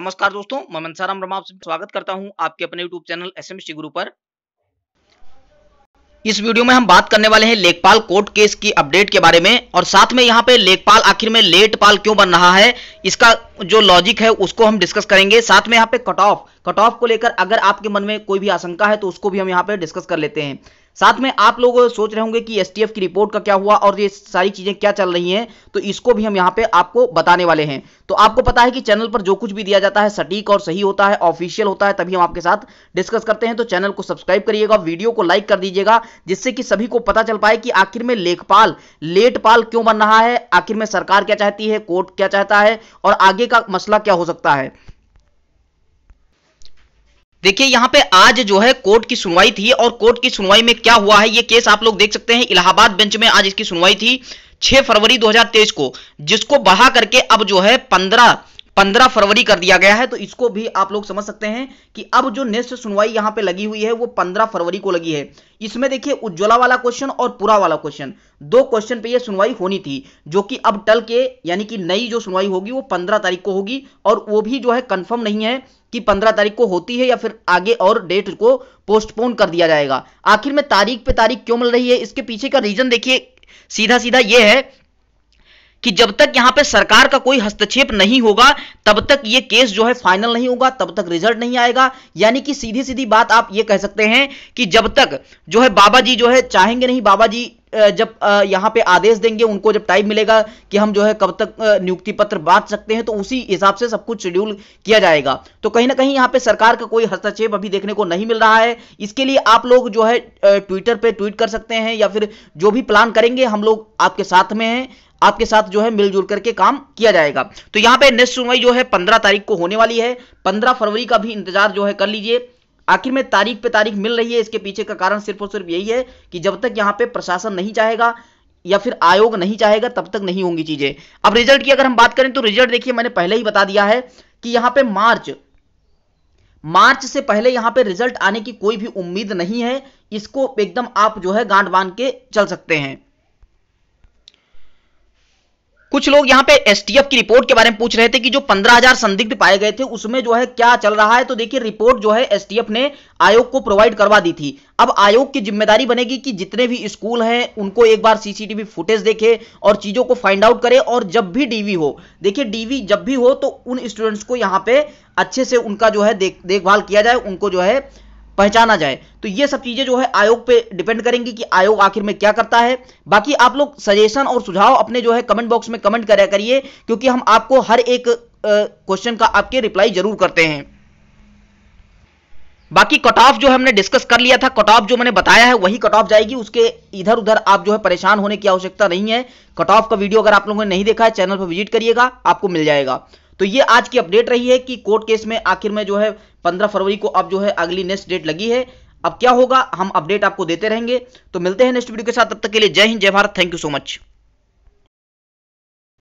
नमस्कार दोस्तों मैं मनसाराम रमा आपसे स्वागत करता हूं आपके अपने यूट्यूब चैनल एस एम गुरु पर इस वीडियो में हम बात करने वाले हैं लेखपाल कोर्ट केस की अपडेट के बारे में और साथ में यहाँ पे लेखपाल आखिर में लेटपाल क्यों बन रहा है इसका जो लॉजिक है उसको हम डिस्कस करेंगे साथ में यहाँ पे कट ऑफ कट ऑफ को लेकर अगर आपके मन में कोई भी आशंका है तो उसको भी हम यहाँ पे डिस्कस कर लेते हैं साथ में आप लोग सोच रहे होंगे कि एसटीएफ की रिपोर्ट का क्या हुआ और ये सारी चीजें क्या चल रही हैं तो इसको भी हम यहाँ पे आपको बताने वाले हैं तो आपको पता है कि चैनल पर जो कुछ भी दिया जाता है सटीक और सही होता है ऑफिशियल होता है तभी हम आपके साथ डिस्कस करते हैं तो चैनल को सब्सक्राइब करिएगा वीडियो को लाइक कर दीजिएगा जिससे कि सभी को पता चल पाए कि आखिर में लेखपाल लेटपाल क्यों बन रहा है आखिर में सरकार क्या चाहती है कोर्ट क्या चाहता है और आगे का मसला क्या हो सकता है देखिए यहां पे आज जो है कोर्ट की सुनवाई थी और कोर्ट की सुनवाई में क्या हुआ है ये केस आप लोग देख सकते हैं इलाहाबाद बेंच में आज इसकी सुनवाई थी 6 फरवरी 2023 को जिसको बढ़ा करके अब जो है 15 पंद्रह फरवरी कर दिया गया है तो इसको भी आप लोग समझ सकते हैं कि अब जो नेक्स्ट सुनवाई यहां पे लगी हुई है वो पंद्रह फरवरी को लगी है इसमें देखिए उज्ज्वला वाला क्वेश्चन और पूरा वाला क्वेश्चन दो क्वेश्चन पे ये सुनवाई होनी थी जो कि अब टल के यानी कि नई जो सुनवाई होगी वो पंद्रह तारीख को होगी और वो भी जो है कंफर्म नहीं है कि पंद्रह तारीख को होती है या फिर आगे और डेट को पोस्टपोन कर दिया जाएगा आखिर में तारीख पे तारीख क्यों मिल रही है इसके पीछे का रीजन देखिए सीधा सीधा ये है कि जब तक यहां पे सरकार का कोई हस्तक्षेप नहीं होगा तब तक ये केस जो है फाइनल नहीं होगा तब तक रिजल्ट नहीं आएगा यानी कि सीधी सीधी बात आप ये कह सकते हैं कि जब तक जो है बाबा जी जो है चाहेंगे नहीं बाबा जी जब यहां पे आदेश देंगे उनको जब टाइम मिलेगा कि हम जो है कब तक नियुक्ति पत्र बांट सकते हैं तो उसी हिसाब से सब कुछ शेड्यूल किया जाएगा तो कहीं ना कहीं यहाँ पे सरकार का कोई हस्तक्षेप अभी देखने को नहीं मिल रहा है इसके लिए आप लोग जो है ट्विटर पे ट्वीट कर सकते हैं या फिर जो भी प्लान करेंगे हम लोग आपके साथ में हैं आपके साथ जो है मिलजुल करके काम किया जाएगा तो यहां पे नेक्स्ट सुनवाई जो है पंद्रह तारीख को होने वाली है पंद्रह फरवरी का भी इंतजार जो है कर लीजिए आखिर में तारीख पे तारीख मिल रही है इसके पीछे का कारण सिर्फ और सिर्फ यही है कि जब तक यहां पे प्रशासन नहीं चाहेगा या फिर आयोग नहीं चाहेगा तब तक नहीं होंगी चीजें अब रिजल्ट की अगर हम बात करें तो रिजल्ट देखिए मैंने पहले ही बता दिया है कि यहां पे मार्च मार्च से पहले यहां पे रिजल्ट आने की कोई भी उम्मीद नहीं है इसको एकदम आप जो है गांठ बांध के चल सकते हैं कुछ लोग यहाँ पे एस की रिपोर्ट के बारे में पूछ रहे थे कि जो 15000 संदिग्ध पाए गए थे उसमें जो है क्या चल रहा है तो देखिए रिपोर्ट जो है एस ने आयोग को प्रोवाइड करवा दी थी अब आयोग की जिम्मेदारी बनेगी कि जितने भी स्कूल हैं उनको एक बार सीसीटीवी फुटेज देखे और चीजों को फाइंड आउट करे और जब भी डीवी हो देखिए डीवी जब भी हो तो उन स्टूडेंट्स को यहाँ पे अच्छे से उनका जो है देख देखभाल किया जाए उनको जो है पहचाना जाए तो ये सब चीजें जो है आयोग पे डिपेंड करेंगी कि आयोग आखिर में क्या करता है बाकी आप लोग सजेशन और सुझाव अपने जो है कमेंट बॉक्स में कमेंट करा करिए क्योंकि हम आपको हर एक क्वेश्चन का आपके रिप्लाई जरूर करते हैं बाकी कट ऑफ जो हमने डिस्कस कर लिया था कट ऑफ जो मैंने बताया है वही कट ऑफ जाएगी उसके इधर उधर आप जो है परेशान होने की आवश्यकता नहीं है कट ऑफ का वीडियो अगर आप लोगों ने नहीं देखा है चैनल पर विजिट करिएगा आपको मिल जाएगा तो ये आज की अपडेट रही है कि कोर्ट केस में आखिर में जो है पंद्रह फरवरी को अब जो है अगली नेक्स्ट डेट लगी है अब क्या होगा हम अपडेट आपको देते रहेंगे तो मिलते हैं नेक्स्ट वीडियो के साथ तब तक के लिए जय हिंद जय Bharat thank you so much